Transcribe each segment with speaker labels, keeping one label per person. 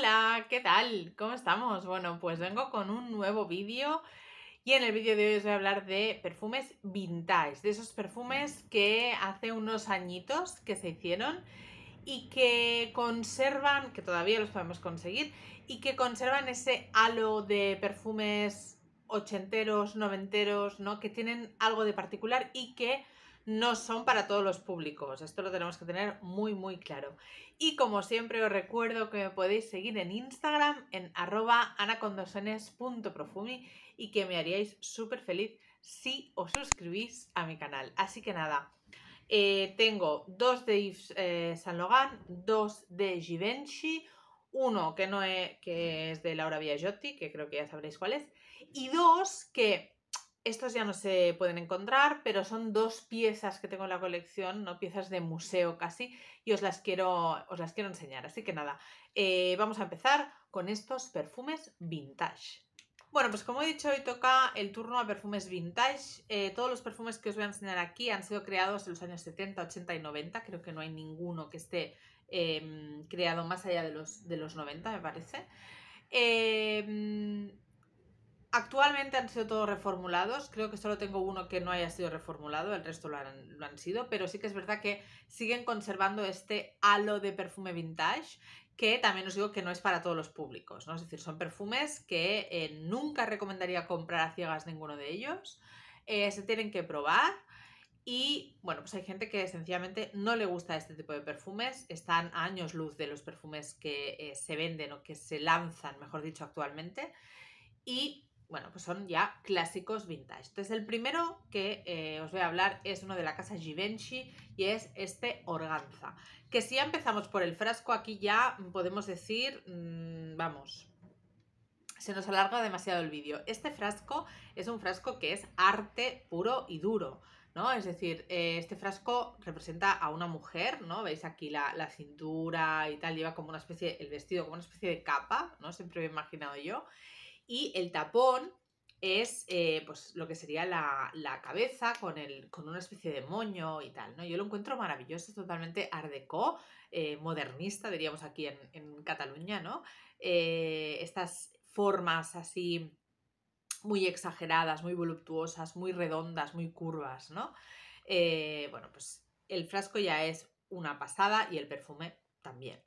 Speaker 1: Hola, ¿qué tal? ¿Cómo estamos? Bueno, pues vengo con un nuevo vídeo y en el vídeo de hoy os voy a hablar de perfumes vintage, de esos perfumes que hace unos añitos que se hicieron y que conservan, que todavía los podemos conseguir, y que conservan ese halo de perfumes ochenteros, noventeros, ¿no? Que tienen algo de particular y que no son para todos los públicos. Esto lo tenemos que tener muy, muy claro. Y como siempre os recuerdo que me podéis seguir en Instagram en arroba anacondosones.profumi y que me haríais súper feliz si os suscribís a mi canal. Así que nada, eh, tengo dos de Yves eh, San Logan, dos de Givenchy, uno que, no es que es de Laura Biagiotti que creo que ya sabréis cuál es, y dos que estos ya no se pueden encontrar, pero son dos piezas que tengo en la colección, no piezas de museo casi, y os las quiero, os las quiero enseñar. Así que nada, eh, vamos a empezar con estos perfumes vintage. Bueno, pues como he dicho, hoy toca el turno a perfumes vintage. Eh, todos los perfumes que os voy a enseñar aquí han sido creados en los años 70, 80 y 90. Creo que no hay ninguno que esté em, creado más allá de los, de los 90, me parece. Eh, Actualmente han sido todos reformulados, creo que solo tengo uno que no haya sido reformulado, el resto lo han, sido, pero sí que es verdad que siguen conservando este halo de perfume vintage, que también os digo que no es para todos los públicos, ¿no? Es decir, son perfumes que eh, nunca recomendaría comprar a ciegas ninguno de ellos, eh, se tienen que probar y, bueno, pues hay gente que sencillamente no le gusta este tipo de perfumes, están a años luz de los perfumes que eh, se venden o que se lanzan, mejor dicho, actualmente. Y bueno, pues son ya clásicos vintage. Entonces, el primero que eh, os voy a hablar es uno de la casa Givenchy y es este Organza. Que si ya empezamos por el frasco, aquí ya podemos decir, mm, vamos, se nos alarga demasiado el vídeo. Este frasco es un frasco que es arte puro y duro. ¿No? Es decir, eh, este frasco representa a una mujer, ¿no? Veis aquí la, cintura y tal, lleva como una especie, el vestido como una especie de capa, ¿no? Siempre he imaginado yo y el tapón es eh, pues lo que sería la, cabeza con, una especie de moño y tal, ¿no? Yo lo encuentro maravilloso, totalmente art déco, eh, modernista, diríamos aquí en, Cataluña, ¿no? Eh, estas formas así muy exageradas, muy voluptuosas, muy redondas, muy curvas, ¿no? bueno, pues el frasco ya es una pasada y el perfume también.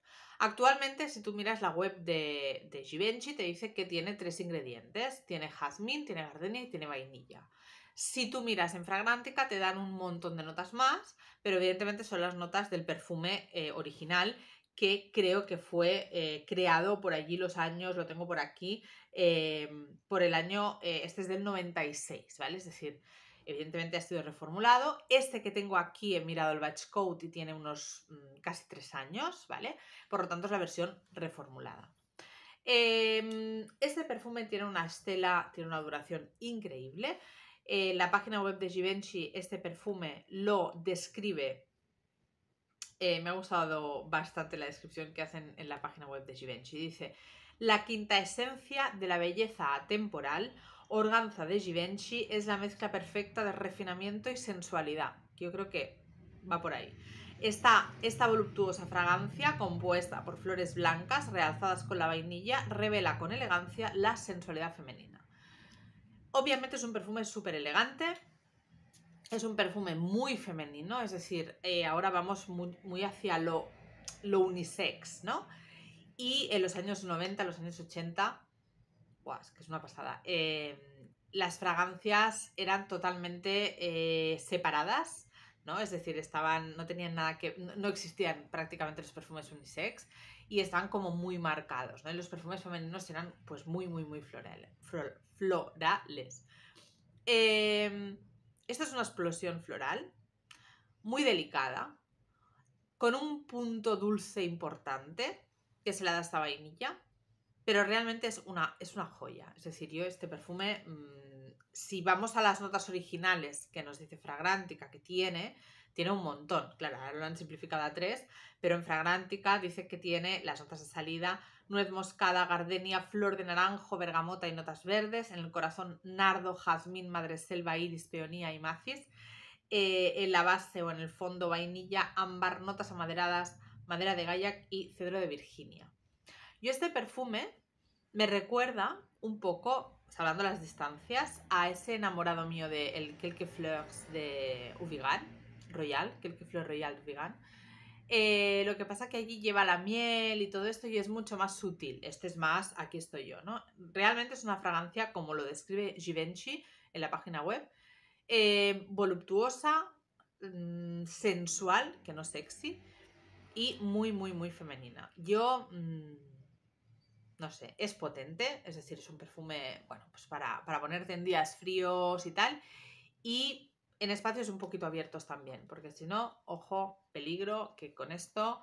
Speaker 1: Actualmente, si tú miras la web de, de Givenchy, te dice que tiene tres ingredientes. Tiene jazmín, tiene gardenia y tiene vainilla. Si tú miras en Fragrantica, te dan un montón de notas más, pero evidentemente son las notas del perfume eh, original que creo que fue eh, creado por allí los años, lo tengo por aquí, eh, por el año, este es del 96, ¿vale? Es decir, Evidentemente ha sido reformulado. Este que tengo aquí he mirado el batch code y tiene unos mm, casi tres años, ¿vale? Por lo tanto es la versión reformulada. Em, este perfume tiene una estela, tiene una duración increíble. Eh, la página web de Givenchy este perfume lo describe. Eh, me ha gustado bastante la descripción que hacen en la página web de Givenchy. Dice, la quinta esencia de la belleza atemporal Organza de Givenchy es la mezcla perfecta de refinamiento y sensualidad. Que Yo creo que va por ahí. esta voluptuosa fragancia, compuesta por flores blancas realzadas con la vainilla, revela con elegancia la sensualidad femenina. Obviamente es un perfume súper elegante, es un perfume muy femenino, es decir, eh, ahora vamos muy, hacia lo, lo, unisex, ¿no? Y en los años 90, los años 80, que es una pasada. Em, las fragancias eran totalmente eh, separadas, ¿no? Es decir, estaban, no tenían nada que, no existían prácticamente los perfumes unisex y estaban como muy marcados, ¿no? los perfumes femeninos eran pues muy, muy, muy florales. florales. Em, esta es una explosión floral, muy delicada, con un punto dulce importante, que se la da esta vainilla. Pero realmente es una, es una joya. Es decir, yo este perfume, mm, si vamos a las notas originales que nos dice fragrántica que tiene, tiene un montón. Claro, ahora lo han simplificado a tres, pero en fragrántica dice que tiene las notas de salida, nuez moscada, gardenia, flor de naranjo, bergamota y notas verdes. En el corazón, nardo, jazmín, madreselva, iris, peonía y macis. Eh, en la base o en el fondo, vainilla, ámbar, notas amaderadas, madera de gallac y cedro de Virginia y este perfume me recuerda un poco, hablando de las distancias, a ese enamorado mío de el Fleurs de Uvigan, Royal, Fleurs Royal Uvigan. Eh, lo que pasa que allí lleva la miel y todo esto y es mucho más sutil. Este es más, aquí estoy yo, ¿no? Realmente es una fragancia, como lo describe Givenchy en la página web, eh, voluptuosa, mm, sensual, que no sexy, y muy, muy, muy femenina. Yo... Mm, no sé, es potente, es decir, es un perfume, bueno, pues para, ponerte en días fríos y tal. Y en espacios un poquito abiertos también, porque si no, ojo, peligro, que con esto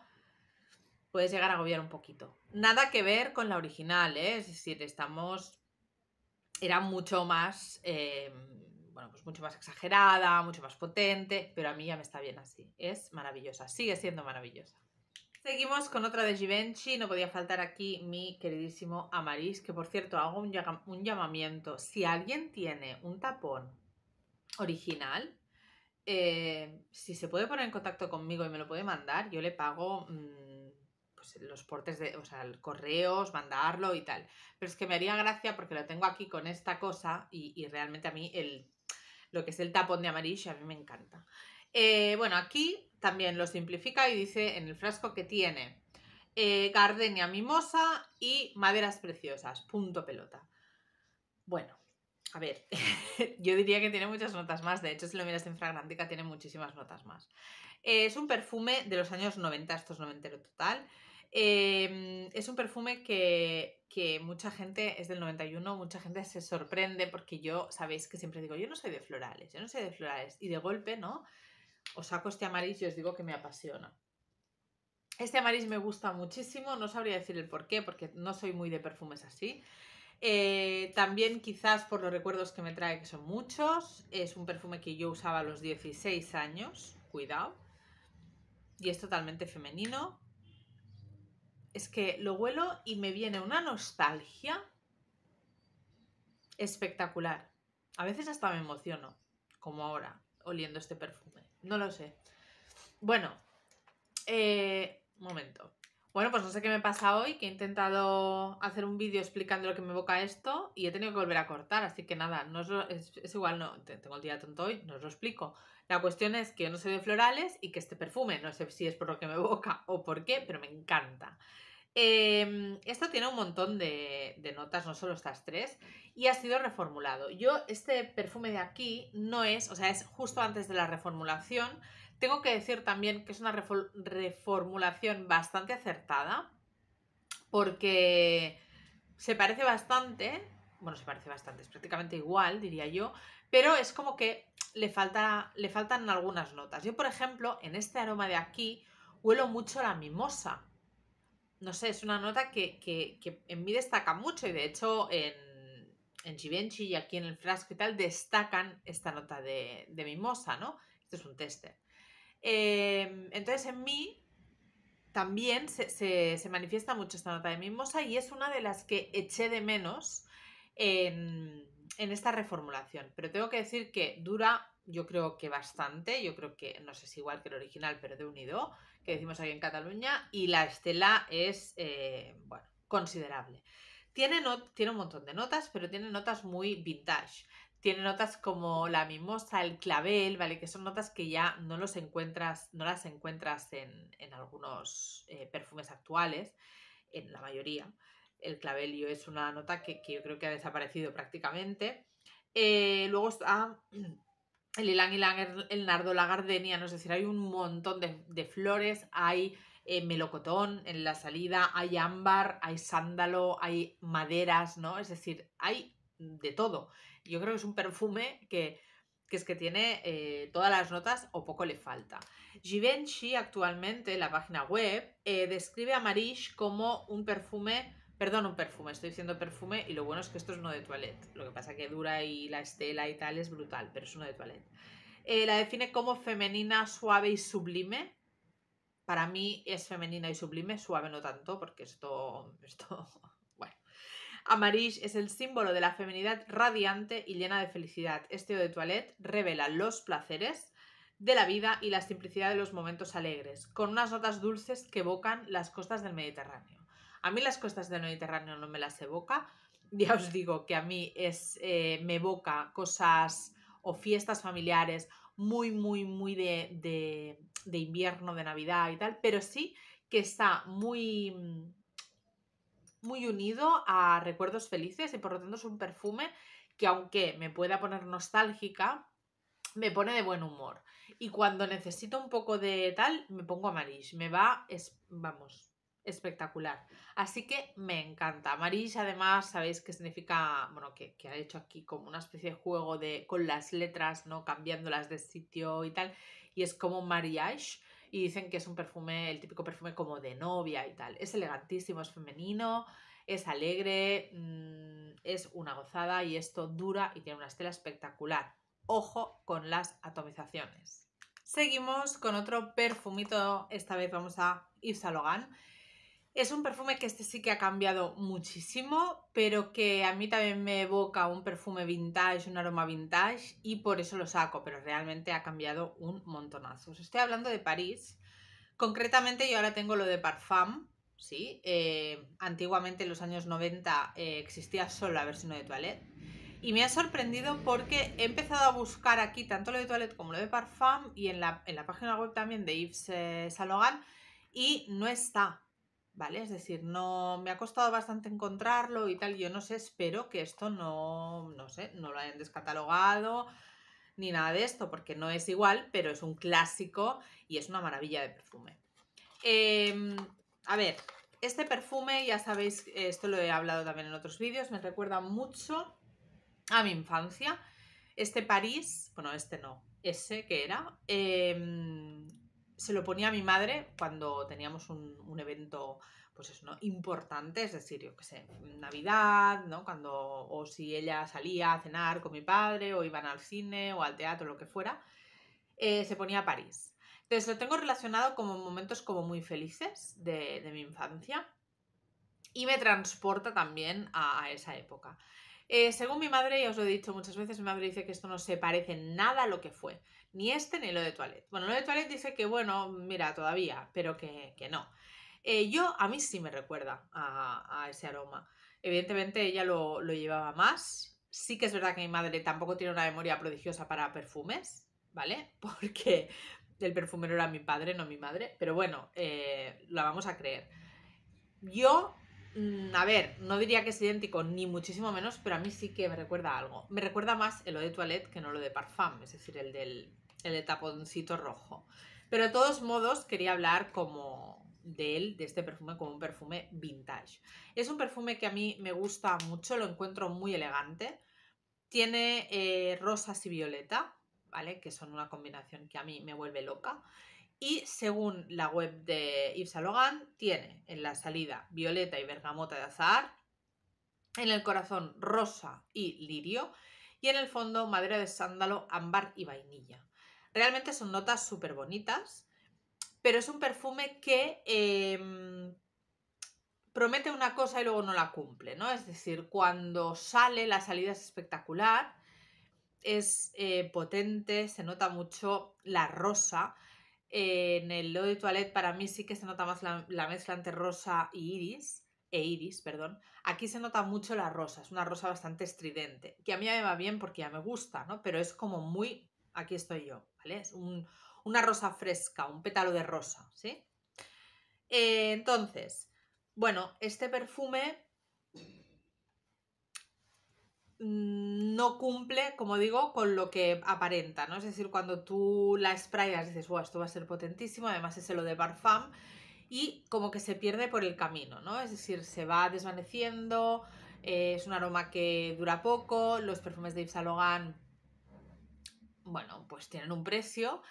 Speaker 1: puedes llegar a agobiar un poquito. Nada que ver con la original, ¿eh? es decir, estamos... Era mucho más, em, bueno, pues mucho más exagerada, mucho más potente, pero a mí ya me está bien así. Es maravillosa, sigue siendo maravillosa. Seguimos con otra de Givenchy, no podía faltar aquí mi queridísimo Amaris, que por cierto hago un, llamamiento. Si alguien tiene un tapón original, eh, si se puede poner en contacto conmigo y me lo puede mandar, yo le pago mm, pues los portes de, o sea, correos, mandarlo y tal. Pero es que me haría gracia porque lo tengo aquí con esta cosa y, realmente a mí el, lo que es el tapón de Amarish a mí me encanta. Eh, bueno, aquí también lo simplifica y dice en el frasco que tiene eh, gardenia mimosa y maderas preciosas. Punto pelota. Bueno, a ver, yo diría que tiene muchas notas más. De hecho, si lo miras en Fragrantica, tiene muchísimas notas más. Eh, es un perfume de los años 90, estos es noventero total. Eh, es un perfume que, que, mucha gente, es del 91, mucha gente se sorprende porque yo, sabéis que siempre digo, yo no soy de florales, yo no soy de florales. Y de golpe, ¿no? os saco este amarillo y os digo que me apasiona. Este amarillo me gusta muchísimo, no sabría decir el por qué, porque no soy muy de perfumes así. Eh, también quizás por los recuerdos que me trae, que son muchos. Es un perfume que yo usaba a los 16 años, cuidado. Y es totalmente femenino. Es que lo huelo y me viene una nostalgia espectacular. A veces hasta me emociono, como ahora, oliendo este perfume. No lo sé. Bueno, eh, momento. Bueno, pues no sé qué me pasa hoy, que he intentado hacer un vídeo explicando lo que me evoca esto y he tenido que volver a cortar, así que nada, no es, igual, no, tengo el día tonto hoy, no os lo explico. La cuestión es que yo no sé de florales y que este perfume, no sé si es por lo que me evoca o por qué, pero me encanta. Em, esto tiene un montón de, notas, no solo estas tres, y ha sido reformulado. Yo, este perfume de aquí no es, o sea, es justo antes de la reformulación. Tengo que decir también que es una reformulación bastante acertada, porque se parece bastante, bueno, se parece bastante, es prácticamente igual, diría yo, pero es como que le, falta, le faltan algunas notas. Yo, por ejemplo, en este aroma de aquí, huelo mucho la mimosa no sé, es una nota que, en mí destaca mucho y de hecho en, en Givenchy y aquí en el frasco y tal destacan esta nota de, de mimosa, ¿no? esto es un tester. Em, entonces en mí también se, manifiesta mucho esta nota de mimosa y es una de las que eché de menos en, en, esta reformulación. Pero tengo que decir que dura, yo creo que bastante, yo creo que, no sé si igual que el original, pero de unido que decimos aquí en Cataluña, y la estela es, eh, bueno, considerable. Tiene, tiene un montón de notas, pero tiene notas muy vintage. Tiene notas como la mimosa, el clavel, ¿vale? Que son notas que ya no los encuentras, no las encuentras en, algunos eh, perfumes actuales, en la mayoría. El clavelio es una nota que, yo creo que ha desaparecido prácticamente. Eh, luego está. el ylang el nardo, la gardenia, ¿no? es decir, hay un montón de, flores, hay eh, melocotón en la salida, hay ámbar, hay sándalo, hay maderas, ¿no? Es decir, hay de todo. Yo creo que es un perfume que, es que tiene eh, todas las notas o poco le falta. Givenchy actualmente, la página web, eh, describe a Marish como un perfume Perdón, un perfume, estoy diciendo perfume y lo bueno es que esto es uno de toilette. Lo que pasa que dura y la estela y tal es brutal, pero es uno de toilette. Eh, la define como femenina, suave y sublime. Para mí es femenina y sublime, suave no tanto, porque esto, esto Amarish es el símbolo de la feminidad radiante y llena de felicidad. Este de toilette revela los placeres de la vida y la simplicidad de los momentos alegres, con unas notas dulces que evocan las costas del Mediterráneo. A mí las costas del Mediterráneo no me las evoca. Ya os digo que a mí es, eh, me evoca cosas o fiestas familiares muy, muy, muy de, de, invierno, de Navidad y tal, pero sí que está muy, muy unido a recuerdos felices y por lo tanto es un perfume que aunque me pueda poner nostálgica, me pone de buen humor. Y cuando necesito un poco de tal, me pongo a amarillo. Me va, es, vamos, espectacular. Así que me encanta. marish además, sabéis que significa, bueno, que, que ha hecho aquí como una especie de juego de, con las letras, ¿no? Cambiándolas de sitio y tal. Y es como mariage. Y dicen que es un perfume, el típico perfume como de novia y tal. Es elegantísimo, es femenino, es alegre, mm, es una gozada y esto dura y tiene una estela espectacular. Ojo con las atomizaciones. Seguimos con otro perfumito, esta vez vamos a Yves Saint es un perfume que este sí que ha cambiado muchísimo, pero que a mí también me evoca un perfume vintage, un aroma vintage, y por eso lo saco, pero realmente ha cambiado un montonazo. Os estoy hablando de París. Concretamente yo ahora tengo lo de Parfum, ¿sí? Eh, antiguamente en los años 90 eh, existía solo la versión de Toilette. Y me ha sorprendido porque he empezado a buscar aquí tanto lo de Toilette como lo de Parfum y en la, página web también de Yves eh, Salogan y no está. ¿vale? Es decir, no me ha costado bastante encontrarlo y tal. Yo no sé, espero que esto no, no sé, no lo hayan descatalogado ni nada de esto, porque no es igual, pero es un clásico y es una maravilla de perfume. Em, a ver, este perfume, ya sabéis, esto lo he hablado también en otros vídeos, me recuerda mucho a mi infancia. Este París, bueno, este no, ese que era, em, se lo ponía a mi madre cuando teníamos un, evento, pues ¿no? Importante, es decir, yo qué sé, Navidad, ¿no? Cuando, o si ella salía a cenar con mi padre, o iban al cine, o al teatro, lo que fuera, eh, se ponía a París. Entonces lo tengo relacionado como momentos como muy felices de, mi infancia y me transporta también a esa época. Eh, según mi madre, ya os lo he dicho muchas veces, mi madre dice que esto no se parece nada a lo que fue, ni este ni lo de Toilette. Bueno, lo de Toilette dice que, bueno, mira, todavía, pero que, no. Eh, yo, a mí sí me recuerda a, ese aroma. Evidentemente ella lo, llevaba más. Sí que es verdad que mi madre tampoco tiene una memoria prodigiosa para perfumes, ¿vale? Porque el perfumero era mi padre, no mi madre, pero bueno, eh, la vamos a creer. Yo Mm, a ver, no diría que es idéntico, ni muchísimo menos, pero a mí sí que me recuerda algo. Me recuerda más el lo de toilette que no lo de parfum, es decir, el del el de taponcito rojo. Pero de todos modos, quería hablar como de él, de este perfume, como un perfume vintage. Es un perfume que a mí me gusta mucho, lo encuentro muy elegante. Tiene eh, rosas y violeta, ¿vale? Que son una combinación que a mí me vuelve loca. Y según la web de Yves Saint tiene en la salida violeta y bergamota de azahar, en el corazón rosa y lirio, y en el fondo madera de sándalo, ámbar y vainilla. Realmente son notas súper bonitas, pero es un perfume que em, promete una cosa y luego no la cumple, ¿no? Es decir, cuando sale, la salida es espectacular, es eh, potente, se nota mucho la rosa, en el lo de Toilette para mí sí que se nota más la, mezcla entre rosa y iris, e iris, perdón. Aquí se nota mucho la rosa, es una rosa bastante estridente, que a mí me va bien porque ya me gusta, ¿no? Pero es como muy, aquí estoy yo, ¿vale? Es una rosa fresca, un pétalo de rosa, ¿sí? Eh, entonces, bueno, este perfume Mm, no cumple, como digo, con lo que aparenta, ¿no? Es decir, cuando tú la sprayas dices, wow, esto va a ser potentísimo, además es lo de Parfum, y como que se pierde por el camino, ¿no? Es decir, se va desvaneciendo, eh, es un aroma que dura poco, los perfumes de Yves Saint bueno, pues tienen un precio,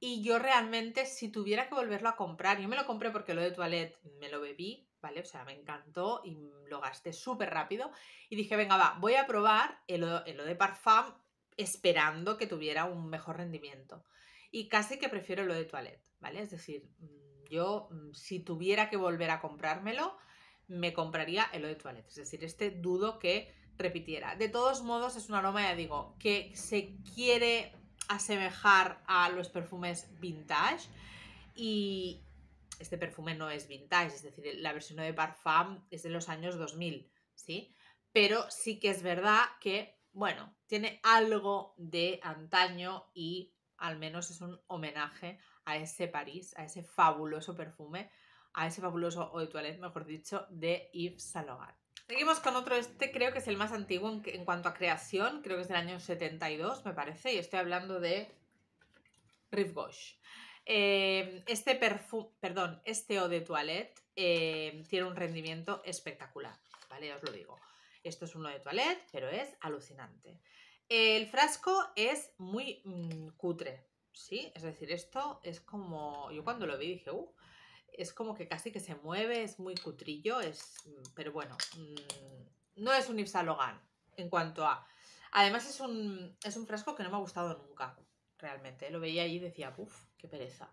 Speaker 1: y yo realmente, si tuviera que volverlo a comprar, yo me lo compré porque lo de Toilette me lo bebí, ¿vale? O sea, me encantó y lo gasté súper rápido. Y dije, venga, va, voy a probar el, de Parfum esperando que tuviera un mejor rendimiento. Y casi que prefiero lo de Toilette, ¿vale? Es decir, mm, yo mm, si tuviera que volver a comprármelo, me compraría el Eau de Toilette. Es decir, este dudo que repitiera. De todos modos, es un aroma, ya digo, que se quiere asemejar a los perfumes vintage. Y, este perfume no es vintage, es decir, la versión de Parfum es de los años 2000, ¿sí? Pero sí que es verdad que, bueno, tiene algo de antaño y al menos es un homenaje a ese París, a ese fabuloso perfume, a ese fabuloso eau de toilette, mejor dicho, de Yves Saint Laurent. Seguimos con otro, este creo que es el más antiguo en, cuanto a creación, creo que es del año 72, me parece, y estoy hablando de Rive Gauche. Eh, este perfume, perdón, este eau de toilette eh, tiene un rendimiento espectacular, ¿vale? os lo digo. Esto es un eau de toilette, pero es alucinante. El frasco es muy mm, cutre, ¿sí? Es decir, esto es como. Yo cuando lo vi dije, uh, es como que casi que se mueve, es muy cutrillo, es. Mm, pero bueno, mm, no es un Ipsalogan en cuanto a. Además, es un, es un frasco que no me ha gustado nunca, realmente. ¿eh? Lo veía y decía, uff, qué pereza.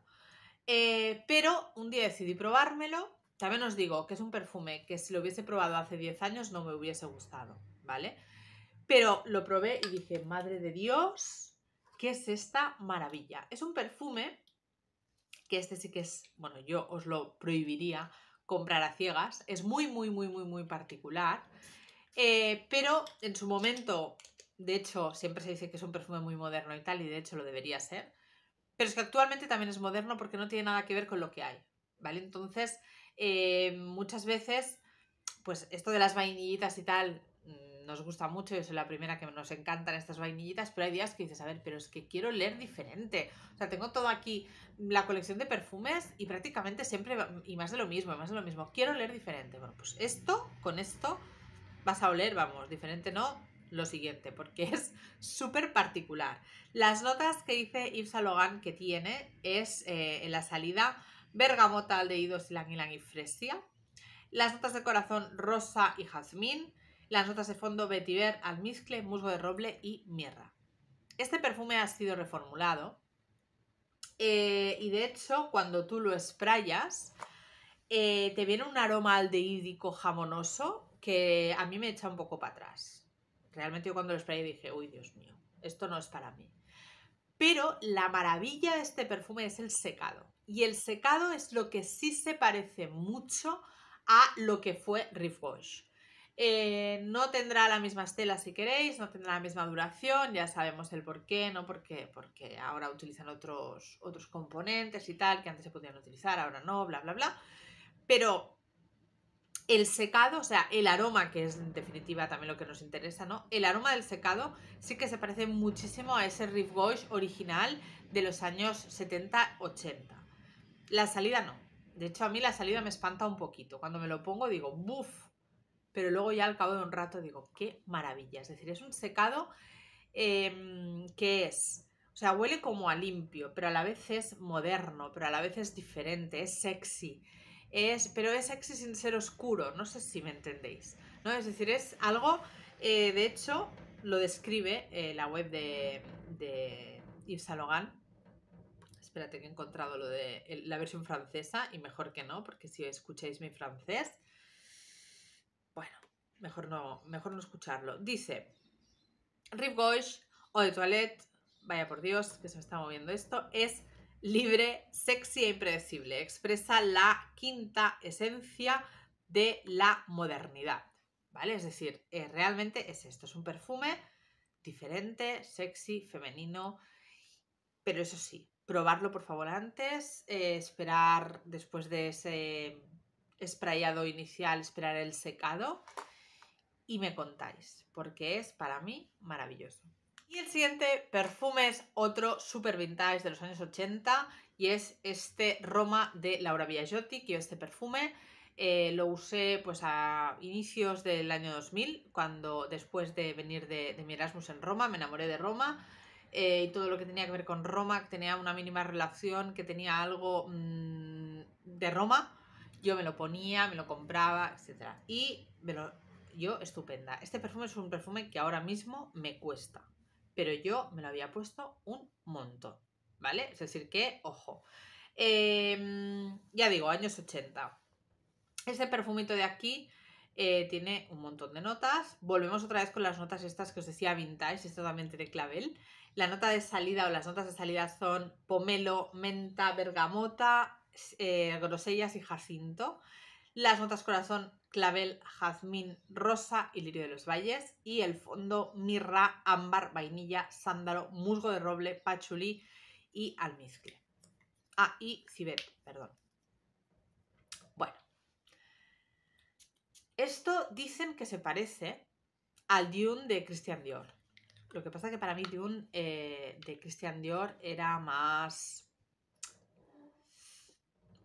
Speaker 1: Eh, pero un día decidí probármelo. También os digo que es un perfume que si lo hubiese probado hace 10 años no me hubiese gustado, ¿vale? Pero lo probé y dije, madre de Dios, ¿qué es esta maravilla? Es un perfume que este sí que es, bueno, yo os lo prohibiría comprar a ciegas. Es muy, muy, muy, muy, muy particular. Eh, pero en su momento, de hecho, siempre se dice que es un perfume muy moderno y tal, y de hecho lo debería ser. Pero es que actualmente también es moderno porque no tiene nada que ver con lo que hay, ¿vale? Entonces, eh, muchas veces, pues esto de las vainillitas y tal, mm, nos gusta mucho, yo soy la primera que nos encantan estas vainillitas, pero hay días que dices, a ver, pero es que quiero leer diferente. O sea, tengo todo aquí, la colección de perfumes y prácticamente siempre, y más de lo mismo, más de lo mismo, quiero leer diferente. Bueno, pues esto, con esto, vas a oler, vamos, diferente no, lo siguiente, porque es súper particular. Las notas que dice Yves Logan que tiene es eh, en la salida bergamota, ylang ylang y fresia. Las notas de corazón rosa y jazmín. Las notas de fondo vetiver, almizcle, musgo de roble y mierda. Este perfume ha sido reformulado eh, y de hecho cuando tú lo esprayas eh, te viene un aroma aldeídico jamonoso que a mí me echa un poco para atrás realmente yo cuando lo esperé dije, uy, Dios mío, esto no es para mí. Pero la maravilla de este perfume es el secado. Y el secado es lo que sí se parece mucho a lo que fue Riff eh, no tendrá la misma estela si queréis, no tendrá la misma duración, ya sabemos el por qué, ¿no? Porque, porque ahora utilizan otros, otros componentes y tal, que antes se podían utilizar, ahora no, bla, bla, bla. Pero el secado, o sea, el aroma, que es en definitiva también lo que nos interesa, ¿no? El aroma del secado sí que se parece muchísimo a ese Riff Gauche original de los años 70-80. La salida no. De hecho, a mí la salida me espanta un poquito. Cuando me lo pongo digo, ¡buf! Pero luego ya al cabo de un rato digo, ¡qué maravilla! Es decir, es un secado em, que es... O sea, huele como a limpio, pero a la vez es moderno, pero a la vez es diferente, es sexy es, pero es sexy sin ser oscuro, no sé si me entendéis, ¿no? Es decir, es algo, eh, de hecho, lo describe eh, la web de, de Yves Logan. Espérate que he encontrado lo de la versión francesa y mejor que no, porque si escucháis mi francés, bueno, mejor no, mejor no escucharlo. Dice, Rive Gauche o de Toilette, vaya por Dios, que se me está moviendo esto, es libre, sexy e impredecible. Expresa la quinta esencia de la modernidad, ¿vale? Es decir, eh, realmente es esto, es un perfume diferente, sexy, femenino, pero eso sí, probarlo por favor antes, eh, esperar después de ese sprayado inicial, esperar el secado y me contáis, porque es para mí maravilloso. Y el siguiente perfume es otro super vintage de los años 80 y es este Roma de Laura Biagiotti, que yo este perfume eh, lo usé pues a inicios del año 2000, cuando después de venir de, mi Erasmus en Roma, me enamoré de Roma eh, y todo lo que tenía que ver con Roma, que tenía una mínima relación, que tenía algo mm, de Roma, yo me lo ponía, me lo compraba, etc. Y me lo, yo estupenda. Este perfume es un perfume que ahora mismo me cuesta pero yo me lo había puesto un montón, ¿vale? Es decir, que, ojo, em, ya digo, años 80. Este perfumito de aquí eh, tiene un montón de notas. Volvemos otra vez con las notas estas que os decía vintage, es totalmente de clavel. La nota de salida o las notas de salida son pomelo, menta, bergamota, eh, grosellas y jacinto. Las notas corazón clavel, jazmín, rosa y lirio de los valles. Y el fondo, mirra, ámbar, vainilla, sándalo, musgo de roble, pachulí y almizcle. Ah, y cibet, perdón. Bueno. Esto dicen que se parece al Dune de Christian Dior. Lo que pasa es que para mí Dune eh, de Christian Dior era más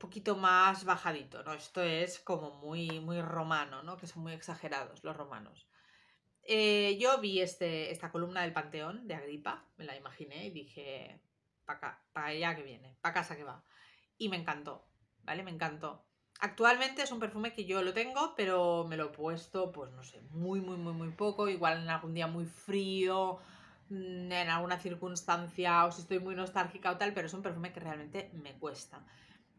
Speaker 1: poquito más bajadito, ¿no? Esto es como muy, muy romano, ¿no? Que son muy exagerados los romanos. Eh, yo vi este, esta columna del Panteón de Agripa, me la imaginé y dije, para pa allá que viene, para casa que va. Y me encantó, ¿vale? Me encantó. Actualmente es un perfume que yo lo tengo, pero me lo he puesto, pues no sé, muy, muy, muy, muy poco. Igual en algún día muy frío, mm, en alguna circunstancia, o si estoy muy nostálgica o tal, pero es un perfume que realmente me cuesta.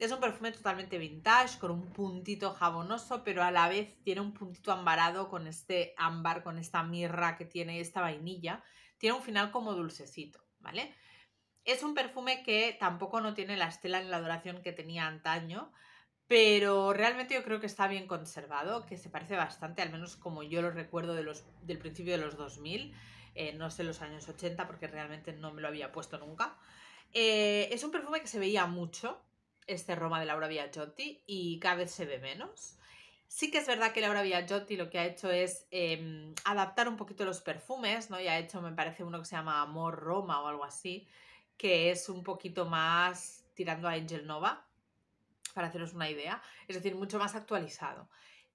Speaker 1: Es un perfume totalmente vintage, con un puntito jabonoso, pero a la vez tiene un puntito ambarado con este ámbar, con esta mirra que tiene esta vainilla. Tiene un final como dulcecito, ¿vale? Es un perfume que tampoco no tiene la estela ni la duración que tenía antaño, pero realmente yo creo que está bien conservado, que se parece bastante, al menos como yo lo recuerdo de los, del principio de los 2000, eh, no sé los años 80 porque realmente no me lo había puesto nunca. Eh, es un perfume que se veía mucho, este Roma de Laura Biagiotti y cada vez se ve menos. Sí que es verdad que Laura Biagiotti lo que ha hecho es em, adaptar un poquito los perfumes, ¿no? Y ha hecho, me parece, uno que se llama Amor Roma o algo así, que es un poquito más tirando a Angel Nova, para haceros una idea, es decir, mucho más actualizado.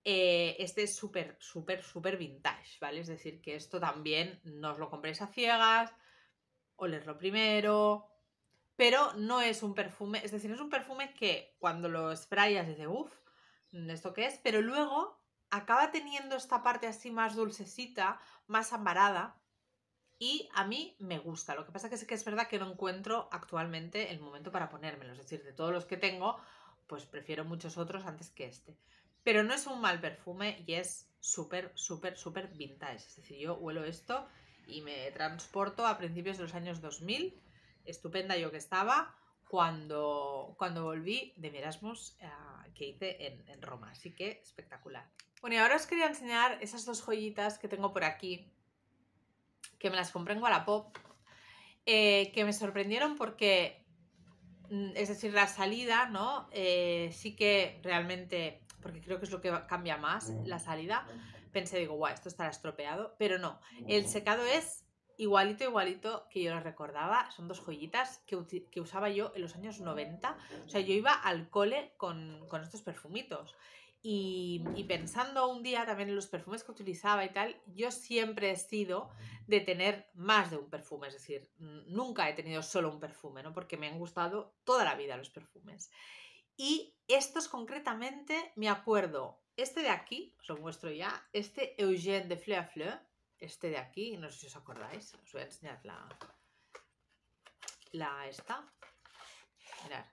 Speaker 1: Eh, este es súper, súper, súper vintage, ¿vale? Es decir, que esto también no os lo compréis a ciegas, olerlo primero, pero no es un perfume, es decir, no es un perfume que cuando lo sprayas dices, uff, ¿esto qué es? Pero luego acaba teniendo esta parte así más dulcecita, más amarada, y a mí me gusta. Lo que pasa que sí que es verdad que no encuentro actualmente el momento para ponérmelo. Es decir, de todos los que tengo, pues prefiero muchos otros antes que este. Pero no es un mal perfume y es súper, súper, súper vintage. Es decir, yo huelo esto y me transporto a principios de los años 2000 estupenda yo que estaba cuando, cuando volví de mi Erasmus eh, que hice en, Roma. Así que espectacular. Bueno, y ahora os quería enseñar esas dos joyitas que tengo por aquí, que me las compré en la Pop. Eh, que me sorprendieron porque, mm, es decir, la salida, ¿no? Eh, sí que realmente, porque creo que es lo que cambia más, la salida. Mm. Pensé, digo, guau, esto estará estropeado, pero no, el mm. secado es igualito, igualito que yo lo recordaba. Son dos joyitas que, usaba yo en los años 90. O sea, yo iba al cole con, estos perfumitos. Y, pensando un día también en los perfumes que utilizaba y tal, yo siempre he sido de tener más de un perfume, es decir, nunca he tenido solo un perfume, ¿no? Porque me han gustado toda la vida los perfumes. Y estos concretamente, me acuerdo, este de aquí, os lo muestro ya, este Eugène de Fleur Fleur, este de aquí, no sé si os acordáis, os voy a enseñar la, la esta. Mirad.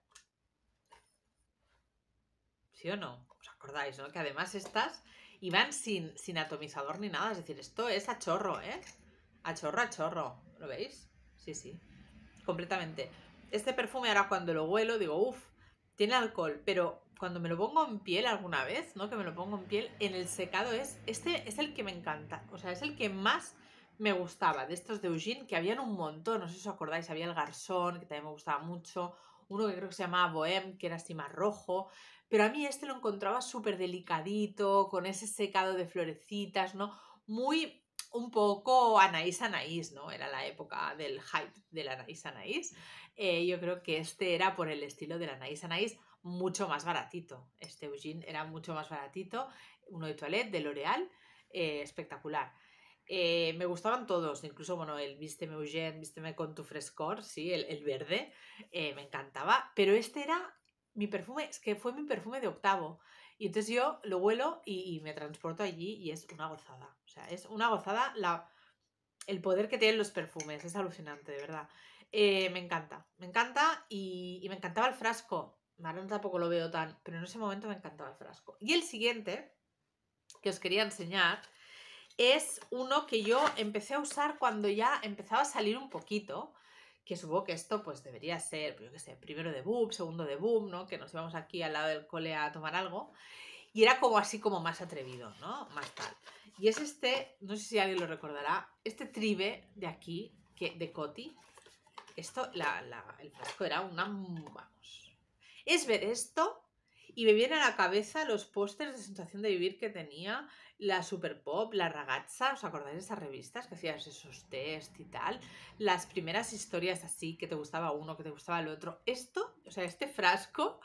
Speaker 1: ¿Sí o no? ¿Os acordáis, no? Que además estas iban sin, sin atomizador ni nada. Es decir, esto es a chorro, ¿eh? A chorro, a chorro. ¿Lo veis? Sí, sí. Completamente. Este perfume ahora cuando lo huelo digo, uff, tiene alcohol, pero cuando me lo pongo en piel alguna vez, ¿no? Que me lo pongo en piel, en el secado es, este es el que me encanta, o sea, es el que más me gustaba, de estos de Eugene, que habían un montón, no sé si os acordáis, había el Garzón, que también me gustaba mucho, uno que creo que se llamaba Bohem, que era así más rojo, pero a mí este lo encontraba súper delicadito, con ese secado de florecitas, ¿no? Muy un poco Anaís Anaís, ¿no? Era la época del hype de Anaís Anaís. Eh, yo creo que este era por el estilo de la Anaís Anaís mucho más baratito. Este Eugene era mucho más baratito, uno de Toilette, de L'Oréal. Eh, espectacular. Eh, me gustaban todos, incluso bueno, el Vísteme Eugene, Vísteme con tu frescor, sí, el, el verde, eh, me encantaba, pero este era mi perfume, es que fue mi perfume de octavo. Y entonces yo lo vuelo y, me transporto allí y es una gozada. O sea, es una gozada la, el poder que tienen los perfumes. Es alucinante, de verdad. Eh, me encanta, me encanta y, me encantaba el frasco. Ahora tampoco lo veo tan, pero en ese momento me encantaba el frasco. Y el siguiente que os quería enseñar es uno que yo empecé a usar cuando ya empezaba a salir un poquito que supongo que esto pues debería ser, pues, yo qué sé, primero de boom, segundo de boom, ¿no? Que nos íbamos aquí al lado del cole a tomar algo. Y era como así como más atrevido, ¿no? Más tal. Y es este, no sé si alguien lo recordará, este tribe de aquí, que, de Coti. Esto, la, la, el frasco era una... Vamos. Es ver esto y me vienen a la cabeza los pósters de sensación de vivir que tenía, la Super Pop, la Ragazza, ¿os acordáis de esas revistas que hacías esos test y tal? Las primeras historias así, que te gustaba uno, que te gustaba el otro. Esto, o sea, este frasco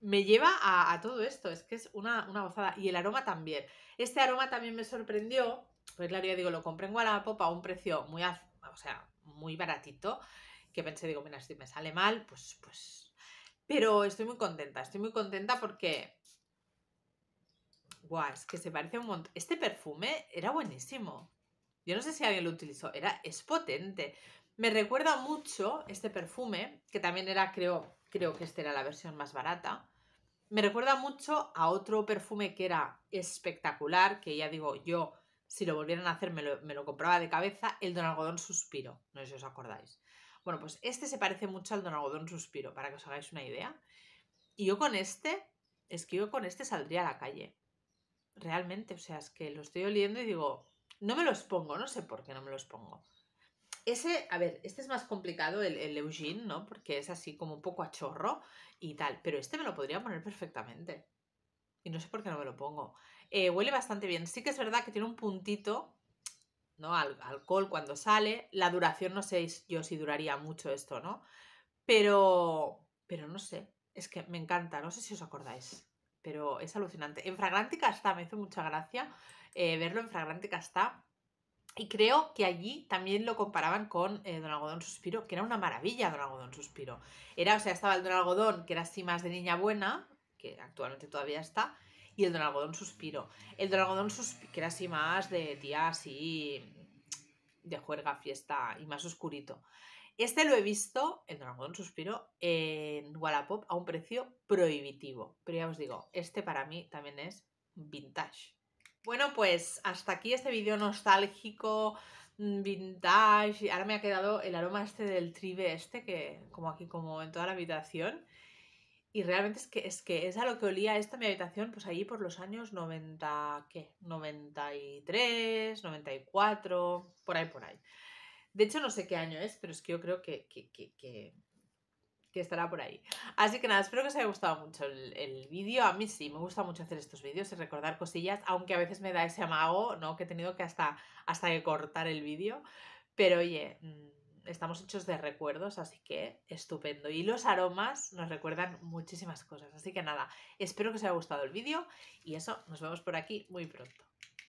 Speaker 1: me lleva a, todo esto, es que es una, una gozada. Y el aroma también. Este aroma también me sorprendió, pues la ya digo, lo compré en Wallapop a un precio muy, o sea, muy baratito, que pensé, digo, mira, si me sale mal, pues, pues... Pero estoy muy contenta, estoy muy contenta porque que se parece un montón. Este perfume era buenísimo. Yo no sé si alguien lo utilizó, era, es potente. Me recuerda mucho este perfume, que también era, creo, creo que esta era la versión más barata. Me recuerda mucho a otro perfume que era espectacular, que ya digo, yo, si lo volvieran a hacer, me lo, me lo compraba de cabeza, el Don Algodón Suspiro. No sé si os acordáis. Bueno, pues este se parece mucho al Don Algodón Suspiro, para que os hagáis una idea. Y yo con este, es que yo con este saldría a la calle realmente, o sea, es que lo estoy oliendo y digo, no me los pongo, no sé por qué no me los pongo. Ese, a ver, este es más complicado, el, el Eugene, ¿no? Porque es así como un poco a chorro y tal, pero este me lo podría poner perfectamente. Y no sé por qué no me lo pongo. Eh, huele bastante bien. Sí que es verdad que tiene un puntito, ¿no? Al, alcohol cuando sale. La duración, no sé yo si duraría mucho esto, ¿no? Pero, pero no sé. Es que me encanta. No sé si os acordáis pero es alucinante. En Fragrantica está, me hizo mucha gracia eh, verlo en Fragrantica está. Y creo que allí también lo comparaban con eh, Don Algodón Suspiro, que era una maravilla Don Algodón Suspiro. Era, o sea, estaba el Don Algodón, que era así más de niña buena, que actualmente todavía está, y el Don Algodón Suspiro. El Don Algodón Suspiro, que era así más de tía así de juerga, fiesta y más oscurito. Este lo he visto en Dragón Suspiro en Wallapop a un precio prohibitivo. Pero ya os digo, este para mí también es vintage. Bueno, pues hasta aquí este vídeo nostálgico, mm, vintage. Ahora me ha quedado el aroma este del tribe este, que como aquí, como en toda la habitación. Y realmente es que, es que es a lo que olía esta mi habitación, pues allí por los años 90, ¿qué? 93, 94, por ahí, por ahí. De hecho, no sé qué año es, pero es que yo creo que, que, que, que estará por ahí. Así que nada, espero que os haya gustado mucho el, el vídeo. A mí sí, me gusta mucho hacer estos vídeos y recordar cosillas, aunque a veces me da ese amago, ¿no? Que he tenido que hasta, hasta que cortar el vídeo. Pero oye, mm, estamos hechos de recuerdos, así que estupendo. Y los aromas nos recuerdan muchísimas cosas. Así que nada, espero que os haya gustado el vídeo y eso, nos vemos por aquí muy pronto.